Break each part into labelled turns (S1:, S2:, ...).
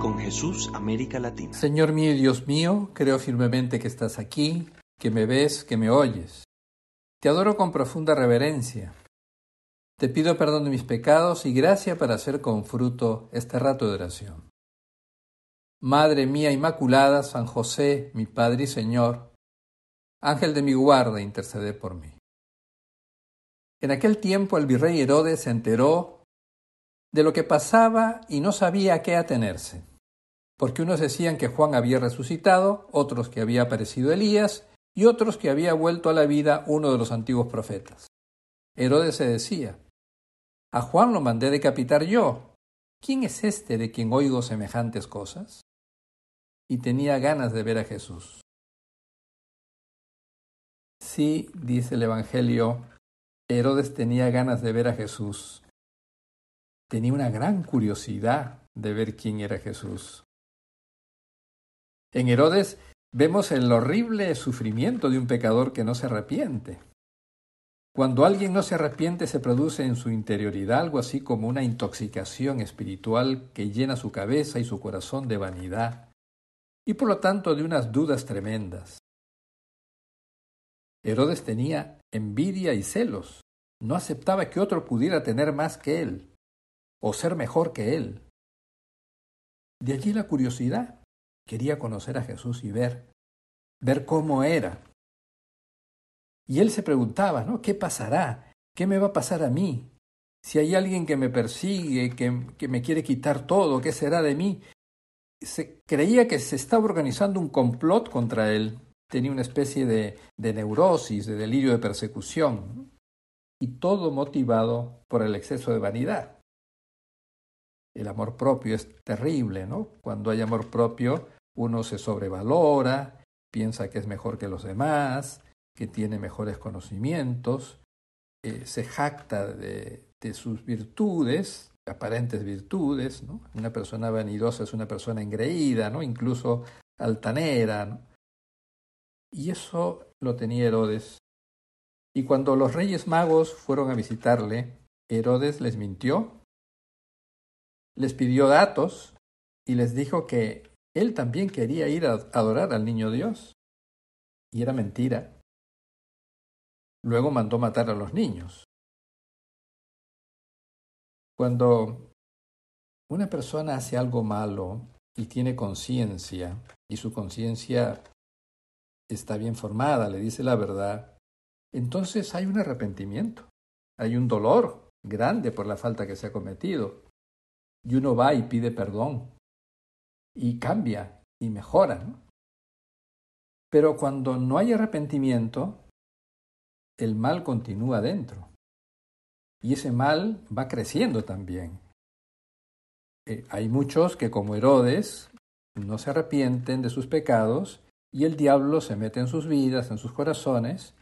S1: con Jesús, América Latina. Señor mío y Dios mío, creo firmemente que estás aquí, que me ves, que me oyes. Te adoro con profunda reverencia. Te pido perdón de mis pecados y gracia para hacer con fruto este rato de oración. Madre mía Inmaculada, San José, mi Padre y Señor, Ángel de mi guarda, intercede por mí. En aquel tiempo el virrey Herodes se enteró de lo que pasaba y no sabía a qué atenerse. Porque unos decían que Juan había resucitado, otros que había aparecido Elías y otros que había vuelto a la vida uno de los antiguos profetas. Herodes se decía, a Juan lo mandé decapitar yo. ¿Quién es este de quien oigo semejantes cosas? Y tenía ganas de ver a Jesús. Sí, dice el Evangelio, Herodes tenía ganas de ver a Jesús, tenía una gran curiosidad de ver quién era Jesús. En Herodes vemos el horrible sufrimiento de un pecador que no se arrepiente. Cuando alguien no se arrepiente se produce en su interioridad algo así como una intoxicación espiritual que llena su cabeza y su corazón de vanidad y por lo tanto de unas dudas tremendas. Herodes tenía envidia y celos, no aceptaba que otro pudiera tener más que él o ser mejor que Él. De allí la curiosidad. Quería conocer a Jesús y ver, ver cómo era. Y él se preguntaba, ¿no? ¿Qué pasará? ¿Qué me va a pasar a mí? Si hay alguien que me persigue, que, me quiere quitar todo, ¿qué será de mí? Se, creía que se estaba organizando un complot contra él. Tenía una especie de, de neurosis, de delirio de persecución. Y todo motivado por el exceso de vanidad. El amor propio es terrible, ¿no? Cuando hay amor propio, uno se sobrevalora, piensa que es mejor que los demás, que tiene mejores conocimientos, eh, se jacta de, sus virtudes, aparentes virtudes, ¿no? Una persona vanidosa es una persona engreída, ¿no? Incluso altanera, Y eso lo tenía Herodes. Y cuando los reyes magos fueron a visitarle, Herodes les mintió les pidió datos y les dijo que él también quería ir a adorar al niño Dios. Y era mentira. Luego mandó matar a los niños. Cuando una persona hace algo malo y tiene conciencia, y su conciencia está bien formada, le dice la verdad, entonces hay un arrepentimiento, hay un dolor grande por la falta que se ha cometido, y uno va y pide perdón y cambia y mejora. Pero cuando no hay arrepentimiento, el mal continúa dentro y ese mal va creciendo también. Eh, hay muchos que como Herodes no se arrepienten de sus pecados y el diablo se mete en sus vidas, en sus corazones,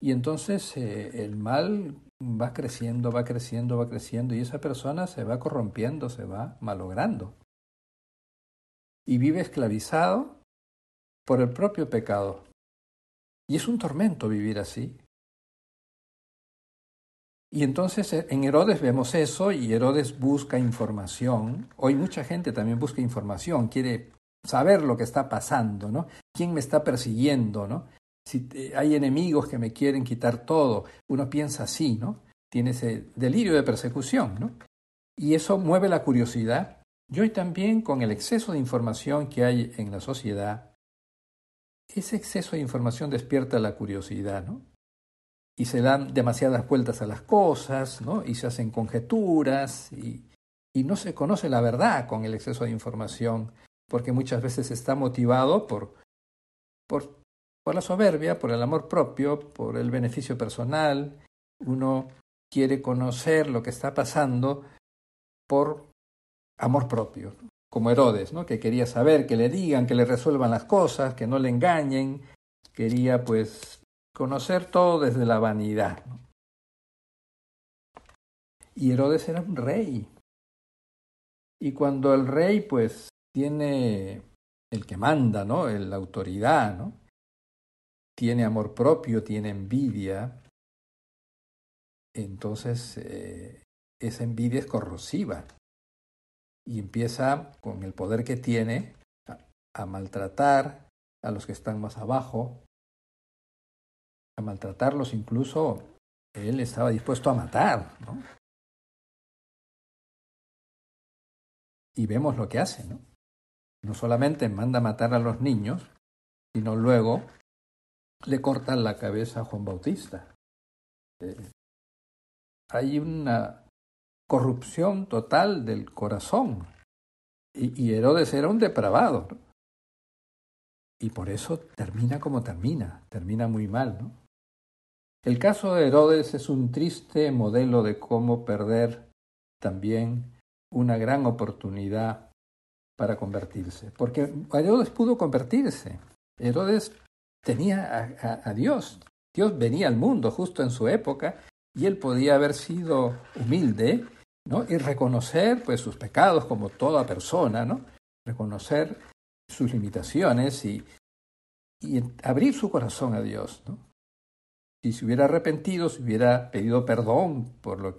S1: y entonces eh, el mal va creciendo, va creciendo, va creciendo y esa persona se va corrompiendo, se va malogrando. Y vive esclavizado por el propio pecado. Y es un tormento vivir así. Y entonces eh, en Herodes vemos eso y Herodes busca información. Hoy mucha gente también busca información, quiere saber lo que está pasando, ¿no? ¿Quién me está persiguiendo, ¿no? si hay enemigos que me quieren quitar todo. Uno piensa así, ¿no? Tiene ese delirio de persecución, ¿no? Y eso mueve la curiosidad. Y hoy también con el exceso de información que hay en la sociedad, ese exceso de información despierta la curiosidad, ¿no? Y se dan demasiadas vueltas a las cosas, ¿no? Y se hacen conjeturas y, y no se conoce la verdad con el exceso de información, porque muchas veces está motivado por por la soberbia, por el amor propio, por el beneficio personal. Uno quiere conocer lo que está pasando por amor propio, como Herodes, ¿no? que quería saber, que le digan, que le resuelvan las cosas, que no le engañen, quería pues conocer todo desde la vanidad. ¿no? Y Herodes era un rey. Y cuando el rey pues tiene el que manda, ¿no? La autoridad, ¿no? tiene amor propio, tiene envidia, entonces eh, esa envidia es corrosiva y empieza con el poder que tiene a, a, maltratar a los que están más abajo, a maltratarlos incluso él estaba dispuesto a matar, ¿no? Y vemos lo que hace, ¿no? No solamente manda a matar a los niños, sino luego le cortan la cabeza a Juan Bautista. Eh, hay una corrupción total del corazón. Y, Herodes era un depravado. Y por eso termina como termina, termina muy mal, ¿no? El caso de Herodes es un triste modelo de cómo perder también una gran oportunidad para convertirse. Porque Herodes pudo convertirse. Herodes tenía a, Dios. Dios venía al mundo justo en su época y él podía haber sido humilde ¿no? y reconocer pues, sus pecados como toda persona, ¿no? reconocer sus limitaciones y, y abrir su corazón a Dios. ¿no? Si se hubiera arrepentido, si hubiera pedido perdón por lo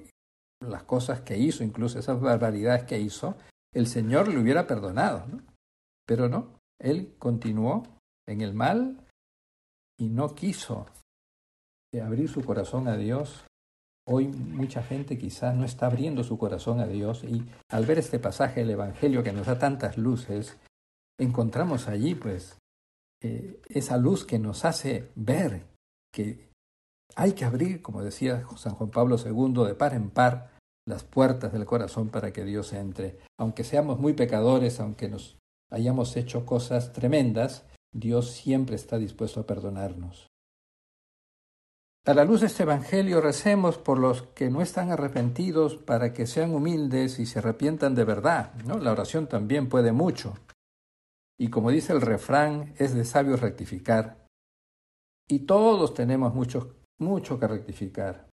S1: las cosas que hizo, incluso esas barbaridades que hizo, el Señor le hubiera perdonado. ¿no? Pero no, él continuó en el mal y no quiso abrir su corazón a Dios, hoy mucha gente quizás no está abriendo su corazón a Dios y al ver este pasaje del Evangelio que nos da tantas luces, encontramos allí pues eh, esa luz que nos hace ver que hay que abrir, como decía San Juan Pablo II, de par en par las puertas del corazón para que Dios entre. Aunque seamos muy pecadores, aunque nos hayamos hecho cosas tremendas, Dios siempre está dispuesto a perdonarnos. A la luz de este Evangelio recemos por los que no están arrepentidos para que sean humildes y se arrepientan de verdad. ¿no? La oración también puede mucho. Y como dice el refrán, es de sabios rectificar. Y todos tenemos mucho, mucho que rectificar.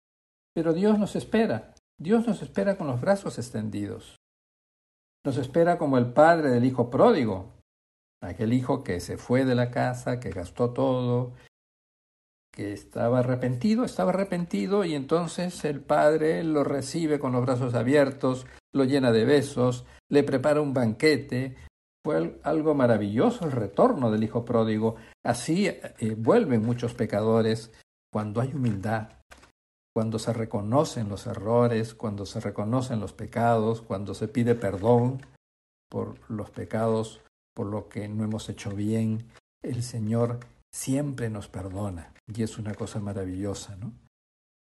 S1: Pero Dios nos espera. Dios nos espera con los brazos extendidos. Nos espera como el Padre del Hijo Pródigo, Aquel hijo que se fue de la casa, que gastó todo, que estaba arrepentido, estaba arrepentido y entonces el padre lo recibe con los brazos abiertos, lo llena de besos, le prepara un banquete. Fue algo maravilloso el retorno del hijo pródigo. Así eh, vuelven muchos pecadores cuando hay humildad, cuando se reconocen los errores, cuando se reconocen los pecados, cuando se pide perdón por los pecados por lo que no hemos hecho bien. El Señor siempre nos perdona y es una cosa maravillosa, ¿no?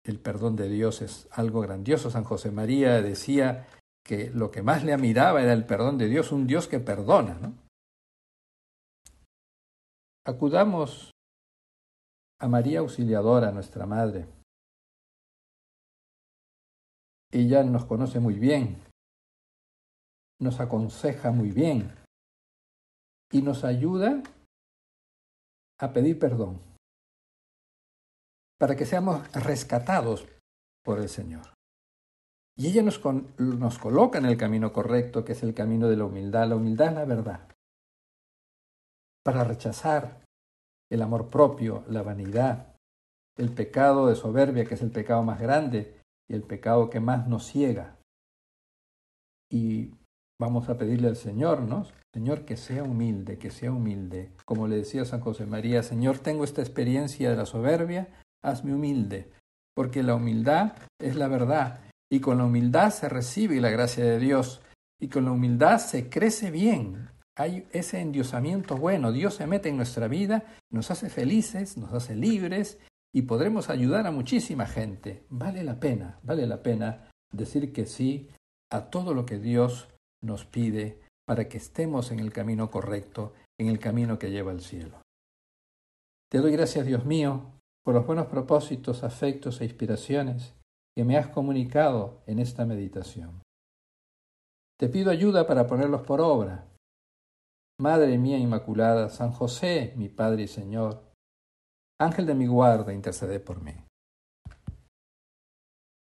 S1: El perdón de Dios es algo grandioso. San José María decía que lo que más le admiraba era el perdón de Dios, un Dios que perdona, ¿no? Acudamos a María Auxiliadora, nuestra Madre. Ella nos conoce muy bien, nos aconseja muy bien, y nos ayuda a pedir perdón, para que seamos rescatados por el Señor. Y ella nos, coloca en el camino correcto, que es el camino de la humildad. La humildad es la verdad. Para rechazar el amor propio, la vanidad, el pecado de soberbia, que es el pecado más grande y el pecado que más nos ciega. Y vamos a pedirle al Señor, ¿no? Señor, que sea humilde, que sea humilde. Como le decía San José María, Señor, tengo esta experiencia de la soberbia, hazme humilde, porque la humildad es la verdad, y con la humildad se recibe la gracia de Dios, y con la humildad se crece bien. Hay ese endiosamiento bueno, Dios se mete en nuestra vida, nos hace felices, nos hace libres, y podremos ayudar a muchísima gente. Vale la pena, vale la pena decir que sí a todo lo que Dios nos pide para que estemos en el camino correcto, en el camino que lleva al cielo. Te doy gracias, Dios mío, por los buenos propósitos, afectos e inspiraciones que me has comunicado en esta meditación. Te pido ayuda para ponerlos por obra. Madre mía Inmaculada, San José, mi Padre y Señor, Ángel de mi guarda, intercede por mí.